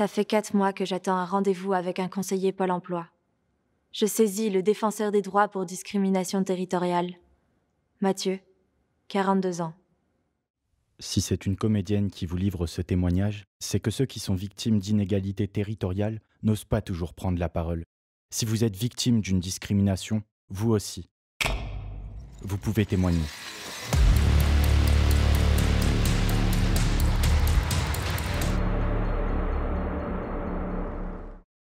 Ça fait quatre mois que j'attends un rendez-vous avec un conseiller Pôle emploi. Je saisis le défenseur des droits pour discrimination territoriale. Mathieu, 42 ans. Si c'est une comédienne qui vous livre ce témoignage, c'est que ceux qui sont victimes d'inégalités territoriales n'osent pas toujours prendre la parole. Si vous êtes victime d'une discrimination, vous aussi. Vous pouvez témoigner.